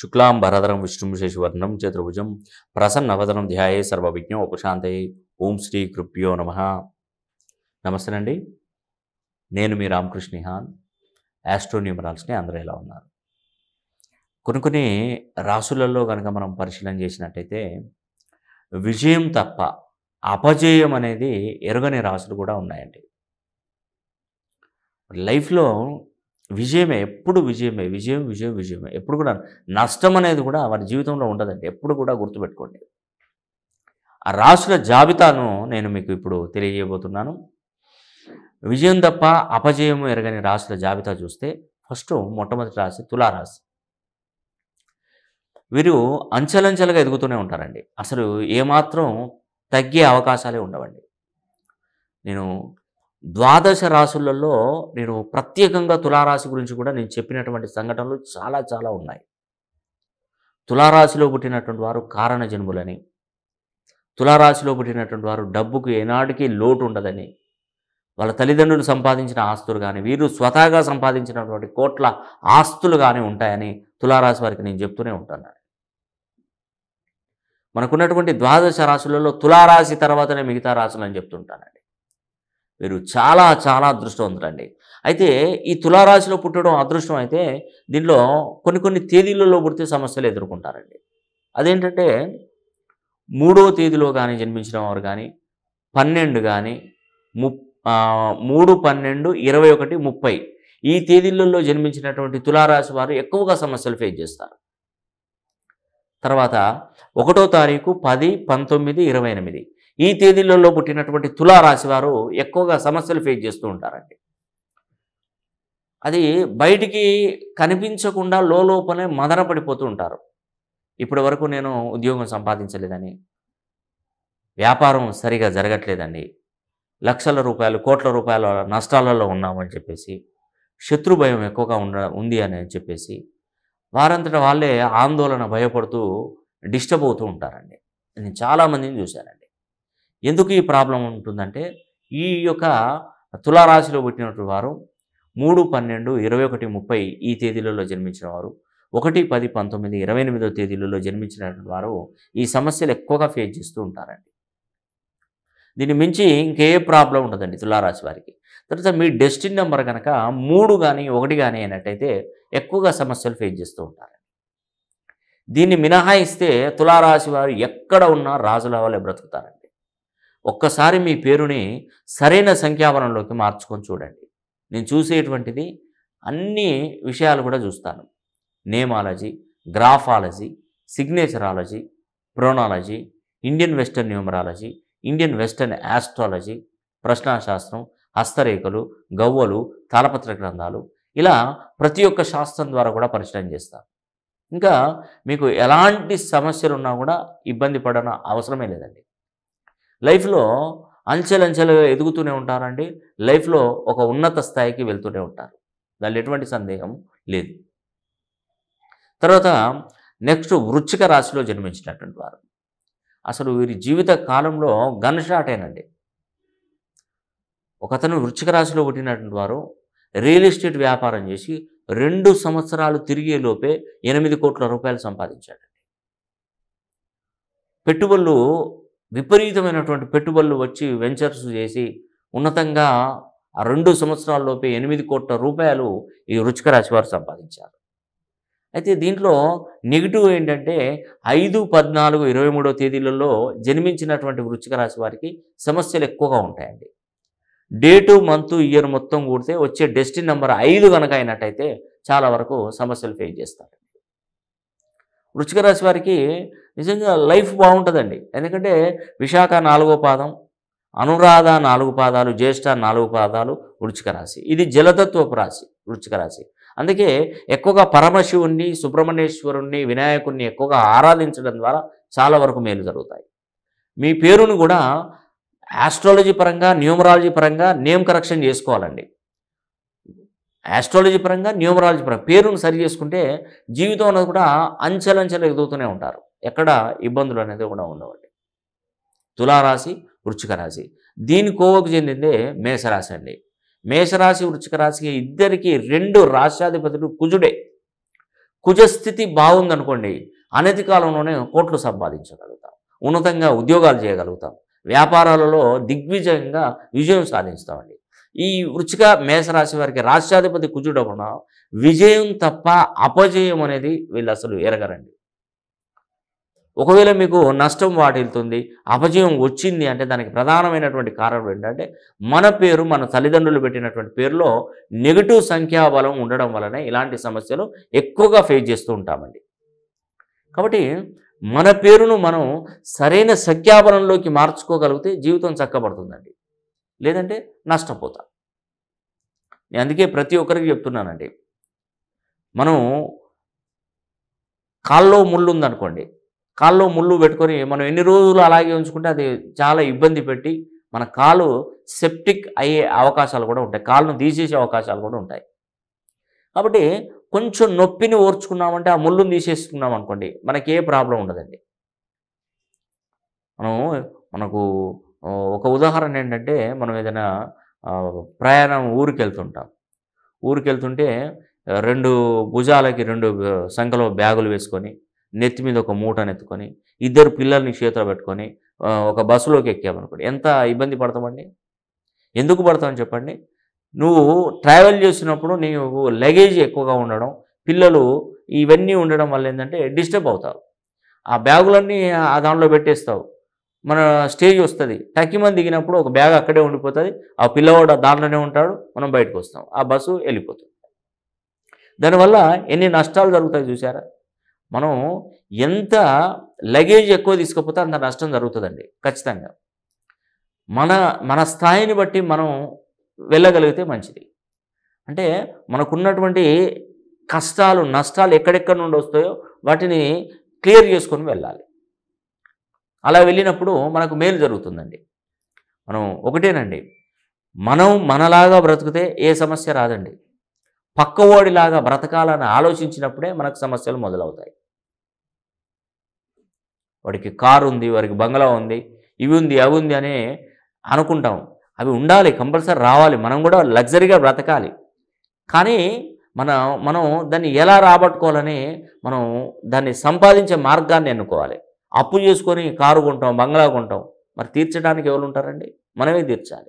శుక్లాంబరధరం విష్ణుశేషవర్ణం చతుర్భుజం ప్రసన్నవదనం ధ్యాయే సర్వవిజ్ఞం ఉపశాంతయే ఓం శ్రీ కృప్యో నమ నమస్తేనండి నేను మీ రామకృష్ణిహాన్ యాస్ట్రోన్యూమరాల్స్ని అందరూ ఎలా ఉన్నారు కొన్ని కొన్ని రాసులలో కనుక మనం పరిశీలన చేసినట్టయితే విజయం తప్ప అపజయం అనేది ఎరగని రాసులు కూడా ఉన్నాయండి లైఫ్లో విజయమే ఎప్పుడు విజయమే విజయం విజయం విజయమే ఎప్పుడు కూడా నష్టం అనేది కూడా వారి జీవితంలో ఉండదండి ఎప్పుడు కూడా గుర్తుపెట్టుకోండి ఆ రాసుల జాబితాను నేను మీకు ఇప్పుడు తెలియజేయబోతున్నాను విజయం తప్ప అపజయము ఎరగని రాసుల జాబితా చూస్తే ఫస్ట్ మొట్టమొదటి రాశి తులారాశి వీరు అంచెలంచెలుగా ఎదుగుతూనే ఉంటారండి అసలు ఏమాత్రం తగ్గే అవకాశాలే ఉండవండి నేను ద్వాదశ రాశులలో నేను ప్రత్యేకంగా తులారాశి గురించి కూడా నేను చెప్పినటువంటి సంఘటనలు చాలా చాలా ఉన్నాయి తులారాశిలో పుట్టినటువంటి వారు కారణ జన్ములని తులారాశిలో పుట్టినటువంటి వారు డబ్బుకు ఏనాటికి లోటు ఉండదని వాళ్ళ తల్లిదండ్రులు సంపాదించిన ఆస్తులు కానీ వీరు స్వతహాగా సంపాదించినటువంటి కోట్ల ఆస్తులు కానీ ఉంటాయని తులారాశి వారికి నేను చెప్తూనే ఉంటాను మనకున్నటువంటి ద్వాదశ రాశులలో తులారాశి తర్వాతనే మిగతా రాశులు అని చెప్తుంటానండి వీరు చాలా చాలా అదృష్టవంతులండి అయితే ఈ తులారాశిలో పుట్టడం అదృష్టం అయితే దీనిలో కొన్ని కొన్ని తేదీలలో పుడితే సమస్యలు ఎదుర్కొంటారండి అదేంటంటే మూడో తేదీలో కానీ జన్మించిన వారు కానీ పన్నెండు కానీ ము మూడు పన్నెండు ఇరవై ఒకటి ముప్పై ఈ తేదీలలో జన్మించినటువంటి తులారాశి వారు ఎక్కువగా సమస్యలు ఫేస్ చేస్తారు తర్వాత ఒకటో తారీఖు పది పంతొమ్మిది ఇరవై ఎనిమిది ఈ తేదీలలో పుట్టినటువంటి తులారాశి వారు ఎక్కువగా సమస్యలు ఫేస్ చేస్తూ ఉంటారండి అది బయటికి కనిపించకుండా లోపలే మదన పడిపోతూ ఉంటారు ఇప్పటి వరకు నేను ఉద్యోగం సంపాదించలేదని వ్యాపారం సరిగా జరగట్లేదండి లక్షల రూపాయలు కోట్ల రూపాయల నష్టాలలో ఉన్నామని చెప్పేసి శత్రు భయం ఎక్కువగా ఉండ ఉంది అని చెప్పేసి వారంతటా వాళ్ళే ఆందోళన భయపడుతూ డిస్టర్బ్ అవుతూ ఉంటారండి నేను చాలామందిని చూశానండి ఎందుకు ఈ ప్రాబ్లం ఉంటుందంటే ఈ యొక్క తులారాశిలో పుట్టినటువంటి వారు మూడు పన్నెండు ఇరవై ఒకటి ముప్పై ఈ తేదీలలో జన్మించిన వారు ఒకటి పది పంతొమ్మిది ఇరవై ఎనిమిదో తేదీలలో జన్మించినటువంటి వారు ఈ సమస్యలు ఎక్కువగా ఫేస్ చేస్తూ ఉంటారండి దీన్ని మించి ఇంకే ప్రాబ్లం ఉండదండి తులారాశి వారికి తర్వాత మీ డెస్టిన్ నెంబర్ కనుక మూడు కానీ ఒకటి కానీ అయినట్టయితే ఎక్కువగా సమస్యలు ఫేస్ చేస్తూ ఉంటారండి దీన్ని మినహాయిస్తే తులారాశి వారు ఎక్కడ ఉన్నా రాజుల వల్లే బ్రతుకుతారండి ఒక్కసారి మీ పేరుని సరైన సంఖ్యావరణలోకి మార్చుకొని చూడండి నేను చూసేటువంటిది అన్ని విషయాలు కూడా చూస్తాను nameology graphology signatureology pronology Indian western numerology Indian western astrology ప్రశ్నాశాస్త్రం హస్తరేఖలు గవ్వలు తాళపత్ర గ్రంథాలు ఇలా ప్రతి ఒక్క శాస్త్రం ద్వారా కూడా పరిచయం చేస్తాను ఇంకా మీకు ఎలాంటి సమస్యలు ఉన్నా కూడా ఇబ్బంది పడన అవసరమే లేదండి లైఫ్లో అంచెలంచెలుగా ఎదుగుతూనే ఉంటారండి లైఫ్లో ఒక ఉన్నత స్థాయికి వెళ్తూనే ఉంటారు దానిలో ఎటువంటి సందేహం లేదు తర్వాత నెక్స్ట్ వృచ్చిక రాశిలో జన్మించినటువంటి వారు అసలు వీరి జీవిత కాలంలో గన్ షాటేనండి ఒకతను వృచ్చిక రాశిలో పుట్టినటువంటి వారు రియల్ ఎస్టేట్ వ్యాపారం చేసి రెండు సంవత్సరాలు తిరిగే లోపే ఎనిమిది కోట్ల రూపాయలు సంపాదించాడండి పెట్టుబడులు విపరీతమైనటువంటి పెట్టుబడులు వచ్చి వెంచర్స్ చేసి ఉన్నతంగా ఆ రెండు సంవత్సరాల్లోపే ఎనిమిది కోట్ల రూపాయలు ఈ రుచిక రాశి వారు సంపాదించారు అయితే దీంట్లో నెగిటివ్ ఏంటంటే ఐదు పద్నాలుగు ఇరవై మూడో తేదీలలో జన్మించినటువంటి వృచ్చిక రాశి వారికి సమస్యలు ఎక్కువగా ఉంటాయండి డేటు మంత్ ఇయర్ మొత్తం కూడితే వచ్చే డెస్టిన్ నెంబర్ ఐదు కనుక అయినట్టయితే చాలా వరకు సమస్యలు ఫేస్ చేస్తారు వృచ్చిక రాశి వారికి నిజంగా లైఫ్ బాగుంటుందండి ఎందుకంటే విశాఖ నాలుగో పాదం అనురాధ నాలుగు పాదాలు జ్యేష్ఠ నాలుగు పాదాలు వృచ్చిక రాశి ఇది జలతత్వపు రాశి వృచ్చిక రాశి అందుకే ఎక్కువగా పరమశివుణ్ణి సుబ్రహ్మణ్యేశ్వరుణ్ణి వినాయకుణ్ణి ఎక్కువగా ఆరాధించడం ద్వారా చాలా వరకు మేలు జరుగుతాయి మీ పేరును కూడా ఆస్ట్రాలజీ పరంగా న్యూమరాలజీ పరంగా నేమ్ కరెక్షన్ చేసుకోవాలండి ఆస్ట్రాలజీ పరంగా న్యూమరాలజీ పరంగా పేరును సరి చేసుకుంటే జీవితం అన్నది కూడా అంచెలంచెలు ఎదుగుతూనే ఉంటారు ఎక్కడ ఇబ్బందులు అనేది కూడా ఉండవండి తులారాశి వృచ్చిక రాశి దీని కోవకు చెందిందే మేషరాశి అండి మేషరాశి వృచ్చిక రాశికి ఇద్దరికి రెండు రాష్ట్రాధిపతులు కుజుడే కుజస్థితి బాగుందనుకోండి అనతి కాలంలోనే కోట్లు సంపాదించగలుగుతాం ఉన్నతంగా ఉద్యోగాలు చేయగలుగుతాం వ్యాపారాలలో దిగ్విజయంగా విజయం సాధిస్తామండి ఈ వృచ్చిక మేషరాశి వారికి రాష్ట్రాధిపతి కుజుడమున విజయం తప్ప అపజయం అనేది వీళ్ళు అసలు ఎరగరండి ఒకవేళ మీకు నష్టం వాటిల్తుంది అపజయం వచ్చింది అంటే దానికి ప్రధానమైనటువంటి కారణం ఏంటంటే మన పేరు మన తల్లిదండ్రులు పెట్టినటువంటి పేరులో నెగిటివ్ సంఖ్యాబలం ఉండడం వలన ఇలాంటి సమస్యలు ఎక్కువగా ఫేస్ చేస్తూ ఉంటామండి కాబట్టి మన పేరును మనం సరైన సంఖ్యాబలంలోకి మార్చుకోగలిగితే జీవితం చక్కబడుతుందండి లేదంటే నష్టపోతాం నేను అందుకే ప్రతి ఒక్కరికి చెప్తున్నానండి మనం కాల్లో ముళ్ళు ఉందనుకోండి కాళ్ళలో ముళ్ళు పెట్టుకొని మనం ఎన్ని రోజులు అలాగే ఉంచుకుంటే అది చాలా ఇబ్బంది పెట్టి మన కాలు సెప్టిక్ అయ్యే అవకాశాలు కూడా ఉంటాయి కాళ్ళను తీసేసే అవకాశాలు కూడా ఉంటాయి కాబట్టి కొంచెం నొప్పిని ఓర్చుకున్నామంటే ఆ ముళ్ళును తీసేసుకున్నాం అనుకోండి మనకి ఏ ప్రాబ్లం ఉండదండి మనం మనకు ఒక ఉదాహరణ ఏంటంటే మనం ఏదైనా ప్రయాణం ఊరికి వెళ్తుంటాం ఊరికి వెళ్తుంటే రెండు భుజాలకి రెండు సంఖ్యలో బ్యాగులు వేసుకొని నెత్తి మీద ఒక మూటను ఎత్తుకొని ఇద్దరు పిల్లల్ని చేతిలో పెట్టుకొని ఒక బస్సులోకి ఎక్కామనుకోండి ఎంత ఇబ్బంది పడతామండి ఎందుకు పడతామని చెప్పండి నువ్వు ట్రావెల్ చేసినప్పుడు నీకు లగేజ్ ఎక్కువగా ఉండడం పిల్లలు ఇవన్నీ ఉండడం వల్ల ఏంటంటే డిస్టర్బ్ అవుతావు ఆ బ్యాగులన్నీ ఆ దానిలో పెట్టేస్తావు మన స్టేజ్ వస్తుంది టక్కిమని దిగినప్పుడు ఒక బ్యాగ్ అక్కడే ఉండిపోతుంది ఆ పిల్లవాడు దానిలోనే ఉంటాడు మనం బయటకు వస్తాం ఆ బస్సు వెళ్ళిపోతుంది దానివల్ల ఎన్ని నష్టాలు జరుగుతాయి చూసారా మనం ఎంత లగేజ్ ఎక్కువ తీసుకోకపోతే అంత నష్టం జరుగుతుందండి ఖచ్చితంగా మన మన స్థాయిని బట్టి మనం వెళ్ళగలిగితే మంచిది అంటే మనకున్నటువంటి కష్టాలు నష్టాలు ఎక్కడెక్కడ నుండి వస్తాయో వాటిని క్లియర్ చేసుకొని వెళ్ళాలి అలా వెళ్ళినప్పుడు మనకు మేలు జరుగుతుందండి మనం ఒకటేనండి మనం మనలాగా బ్రతికితే ఏ సమస్య రాదండి పక్కవోడిలాగా బ్రతకాలని ఆలోచించినప్పుడే మనకు సమస్యలు మొదలవుతాయి వాడికి కారు ఉంది వాడికి బంగ్లా ఉంది ఇవి ఉంది అవి ఉంది అని అనుకుంటాం అవి ఉండాలి కంపల్సరీ రావాలి మనం కూడా లగ్జరీగా బ్రతకాలి కానీ మన మనం దాన్ని ఎలా రాబట్టుకోవాలని మనం దాన్ని సంపాదించే మార్గాన్ని ఎన్నుకోవాలి అప్పు చేసుకొని కారు కొంటాం బంగ్లా కొంటాం మరి తీర్చడానికి ఎవరు ఉంటారండి మనమే తీర్చాలి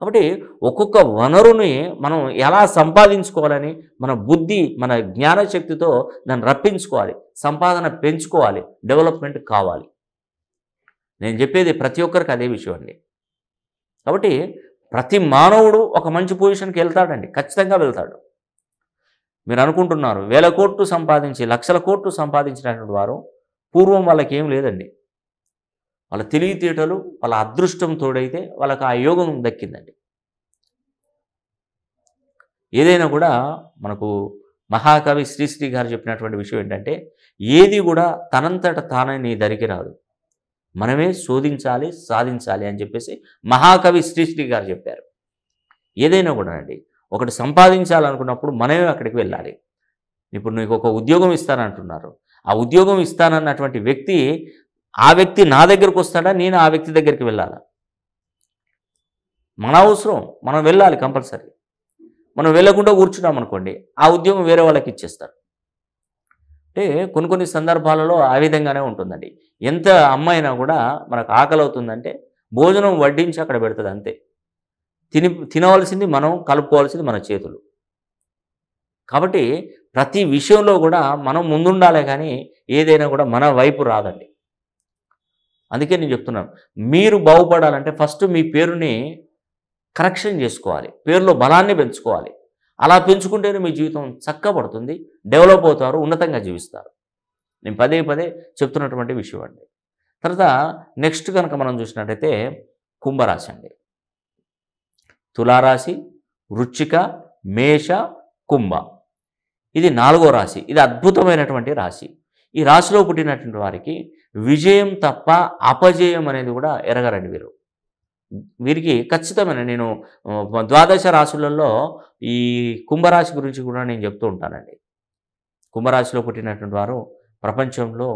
కాబట్టి ఒక్కొక్క వనరుని మనం ఎలా సంపాదించుకోవాలని మన బుద్ధి మన జ్ఞానశక్తితో దాన్ని రప్పించుకోవాలి సంపాదన పెంచుకోవాలి డెవలప్మెంట్ కావాలి నేను చెప్పేది ప్రతి ఒక్కరికి అదే విషయం అండి కాబట్టి ప్రతి మానవుడు ఒక మంచి పొజిషన్కి వెళ్తాడండి ఖచ్చితంగా వెళ్తాడు మీరు అనుకుంటున్నారు వేల కోట్లు సంపాదించి లక్షల కోట్లు సంపాదించినటువంటి వారు పూర్వం వాళ్ళకి ఏం లేదండి వాళ్ళ తెలివితేటలు వాళ్ళ అదృష్టం తోడైతే వాళ్ళకి ఆ యోగం దక్కిందండి ఏదైనా కూడా మనకు మహాకవి శ్రీశ్రీ గారు చెప్పినటువంటి విషయం ఏంటంటే ఏది కూడా తనంతట తానే నీ దరికి రాదు మనమే శోధించాలి సాధించాలి అని చెప్పేసి మహాకవి శ్రీశ్రీ గారు చెప్పారు ఏదైనా కూడా అండి ఒకటి సంపాదించాలనుకున్నప్పుడు మనమే అక్కడికి వెళ్ళాలి ఇప్పుడు నీకు ఒక ఉద్యోగం ఇస్తానంటున్నారు ఆ ఉద్యోగం ఇస్తానన్నటువంటి వ్యక్తి ఆ వ్యక్తి నా దగ్గరకు వస్తాడా నేను ఆ వ్యక్తి దగ్గరికి వెళ్ళాలా మన అవసరం మనం వెళ్ళాలి కంపల్సరీ మనం వెళ్ళకుండా కూర్చున్నాం అనుకోండి ఆ ఉద్యోగం వేరే వాళ్ళకి ఇచ్చేస్తారు అంటే కొన్ని కొన్ని సందర్భాలలో ఆ విధంగానే ఉంటుందండి ఎంత అమ్మాయినా కూడా మనకు ఆకలి అవుతుందంటే భోజనం వడ్డించి అక్కడ పెడుతుంది అంతే తిని తినవలసింది మనం కలుపుకోవాల్సింది మన చేతులు కాబట్టి ప్రతి విషయంలో కూడా మనం ముందుండాలి కానీ ఏదైనా కూడా మన వైపు రాదండి అందుకే నేను చెప్తున్నాను మీరు బాగుపడాలంటే ఫస్ట్ మీ పేరుని కరెక్షన్ చేసుకోవాలి పేరులో బలాన్ని పెంచుకోవాలి అలా పెంచుకుంటేనే మీ జీవితం చక్కబడుతుంది డెవలప్ అవుతారు ఉన్నతంగా జీవిస్తారు నేను పదే పదే చెప్తున్నటువంటి విషయం అండి తర్వాత నెక్స్ట్ కనుక మనం చూసినట్టయితే కుంభరాశి అండి తులారాశి వృచ్చిక మేష కుంభ ఇది నాలుగో రాశి ఇది అద్భుతమైనటువంటి రాశి ఈ రాశిలో పుట్టినటువంటి వారికి విజయం తప్ప అపజయం అనేది కూడా ఎరగరండి వీరు వీరికి ఖచ్చితమైన నేను ద్వాదశ రాశులలో ఈ కుంభరాశి గురించి కూడా నేను చెప్తూ ఉంటానండి కుంభరాశిలో పుట్టినటువంటి వారు ప్రపంచంలో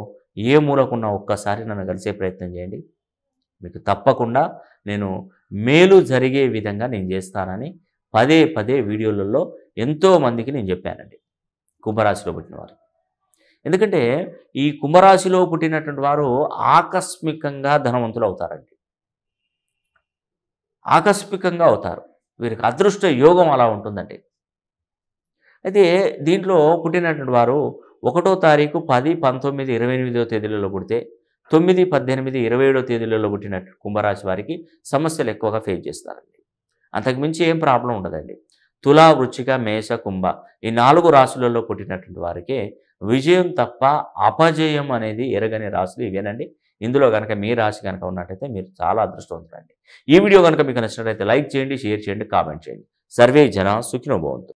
ఏ మూలకున్నా ఒక్కసారి నన్ను కలిసే ప్రయత్నం చేయండి మీకు తప్పకుండా నేను మేలు జరిగే విధంగా నేను చేస్తానని పదే పదే వీడియోలలో ఎంతోమందికి నేను చెప్పానండి కుంభరాశిలో పుట్టిన వారు ఎందుకంటే ఈ కుంభరాశిలో పుట్టినటువంటి వారు ఆకస్మికంగా ధనవంతులు అవుతారండి ఆకస్మికంగా అవుతారు వీరికి అదృష్ట యోగం అలా ఉంటుందండి అయితే దీంట్లో పుట్టినటువంటి వారు ఒకటో తారీఖు పది పంతొమ్మిది ఇరవై ఎనిమిదో తేదీలలో పుడితే తొమ్మిది పద్దెనిమిది ఇరవై ఏడో తేదీలలో పుట్టిన కుంభరాశి వారికి సమస్యలు ఎక్కువగా ఫేస్ చేస్తారండి అంతకుమించి ఏం ప్రాబ్లం ఉండదండి తులా వృచ్చిక మేష కుంభ ఈ నాలుగు రాశులలో పుట్టినటువంటి వారికి విజయం తప్ప అపజయం అనేది ఎరగని రాసులు ఇవేనండి ఇందులో కనుక మీ రాశి కనుక ఉన్నట్టయితే మీరు చాలా అదృష్టవంతులండి ఈ వీడియో కనుక మీకు నచ్చినట్లయితే లైక్ చేయండి షేర్ చేయండి కామెంట్ చేయండి సర్వే జన సుఖినోభవంతు